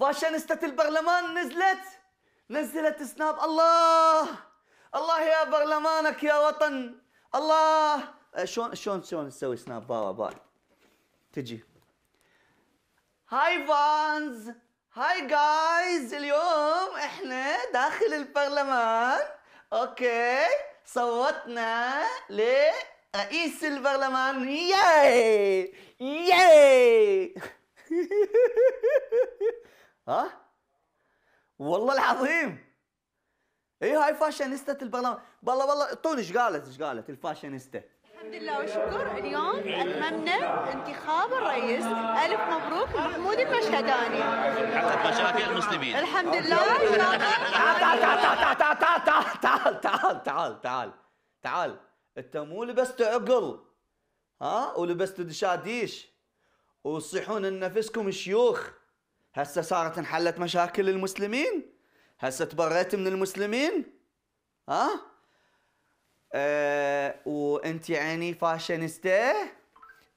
فاشينيستة البرلمان نزلت نزلت سناب الله الله يا برلمانك يا وطن الله أه، شلون شلون شلون نسوي سناب باوا با. تجي هاي فانز هاي جايز اليوم احنا داخل البرلمان اوكي صوتنا لرئيس البرلمان ياي ياي ها والله العظيم ايه هاي فاشينيستا البرنامج بالله بالله طول ايش قالت ايش قالت الفاشينيستا الحمد لله والشكر اليوم اتممنا انتخاب الرئيس الف مبروك محمود المشهداني حقق مشاكل المسلمين الحمد لله تعال تعال تعال تعال تعال تعال تعال تعال تعال تعال انت مو لبست عقل ها ولبست دشاديش وتصيحون نفسكم شيوخ هسه صارت انحلت مشاكل المسلمين هسه تبريت من المسلمين ها أه؟, أه وانت يعني فاشينيستا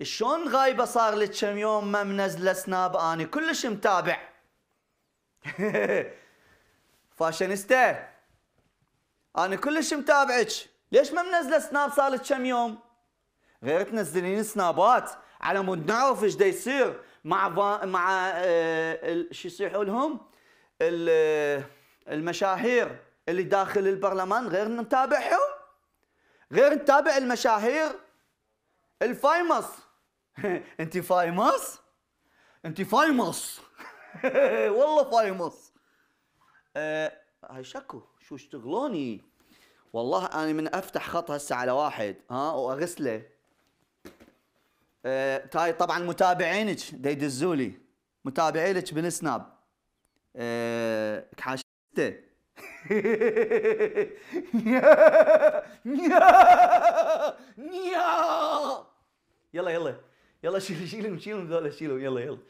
شلون غايبة صار لك كم يوم ما منزلة سناب اني كلش متابع فاشينيستا انا كلش متابعك ليش ما منزلة سناب صار لك كم يوم غير تنزلين سنابات على مود نعرف ايش دا يصير مع مع آه، شو يصيحوا لهم المشاهير اللي داخل البرلمان غير نتابعهم غير نتابع المشاهير الفايموس انت فايموس انت فايموس والله فايموس آه، هاي شكو شو اشتغلوني والله انا من افتح خط هسه على واحد ها واغسله تاي آه، طبعا متابعينك ديدزوا لي متابعي لك بالسناب أه كحاشته يلا يلا يلا شيلهم شيلهم ذولا شيلهم يلا يلا